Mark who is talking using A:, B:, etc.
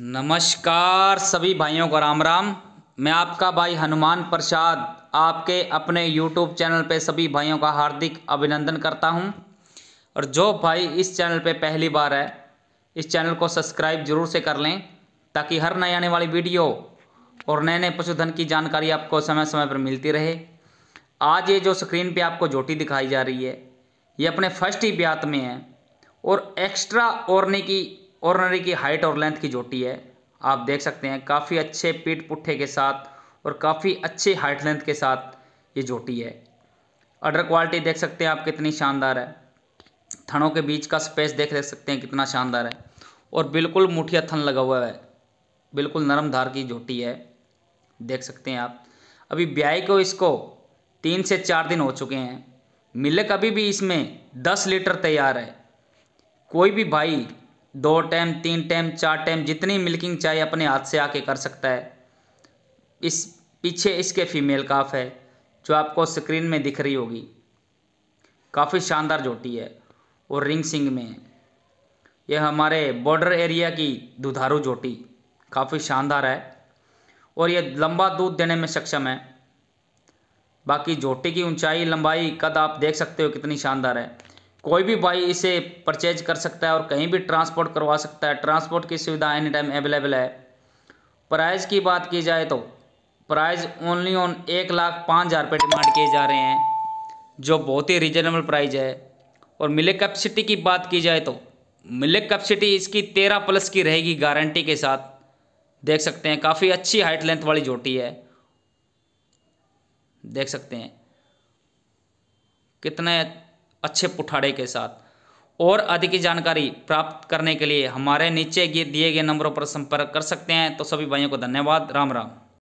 A: नमस्कार सभी भाइयों को राम राम मैं आपका भाई हनुमान प्रसाद आपके अपने यूट्यूब चैनल पे सभी भाइयों का हार्दिक अभिनंदन करता हूं और जो भाई इस चैनल पे पहली बार है इस चैनल को सब्सक्राइब जरूर से कर लें ताकि हर नए आने वाली वीडियो और नए नए पशुधन की जानकारी आपको समय समय पर मिलती रहे आज ये जो स्क्रीन पर आपको जोटी दिखाई जा रही है ये अपने फर्स्ट ही ब्यात में है और एक्स्ट्रा ओरने की ऑर्डनरी की हाइट और लेंथ की जोटी है आप देख सकते हैं काफ़ी अच्छे पीठ पुट्ठे के साथ और काफ़ी अच्छे हाइट लेंथ के साथ ये जोटी है अडर क्वालिटी देख सकते हैं आप कितनी शानदार है थनों के बीच का स्पेस देख देख सकते हैं कितना शानदार है और बिल्कुल मुठिया थन लगा हुआ है बिल्कुल नरम धार की जोटी है देख सकते हैं आप अभी ब्याई को इसको तीन से चार दिन हो चुके हैं मिलक अभी भी इसमें दस लीटर तैयार है कोई भी भाई दो टाइम तीन टाइम चार टाइम जितनी मिल्किंग चाहिए अपने हाथ से आके कर सकता है इस पीछे इसके फीमेल काफ है जो आपको स्क्रीन में दिख रही होगी काफ़ी शानदार जोटी है और रिंग सिंग में है यह हमारे बॉर्डर एरिया की दुधारू जोटी काफ़ी शानदार है और यह लंबा दूध देने में सक्षम है बाकी जोटी की ऊंचाई लंबाई कद आप देख सकते हो कितनी शानदार है कोई भी भाई इसे परचेज कर सकता है और कहीं भी ट्रांसपोर्ट करवा सकता है ट्रांसपोर्ट की सुविधा एनी टाइम अवेलेबल है प्राइज़ की बात की जाए तो प्राइज़ ओनली ऑन एक लाख पाँच हज़ार रुपये डिमांड किए जा रहे हैं जो बहुत ही रिजनेबल प्राइज़ है और मिले कैपेसिटी की बात की जाए तो मिले कैपेसिटी इसकी तेरह प्लस की रहेगी गारंटी के साथ देख सकते हैं काफ़ी अच्छी हाइट लेंथ वाली जोटी है देख सकते हैं कितने अच्छे पुठाड़े के साथ और अधिक जानकारी प्राप्त करने के लिए हमारे नीचे दिए गए नंबरों पर संपर्क कर सकते हैं तो सभी भाइयों को धन्यवाद राम राम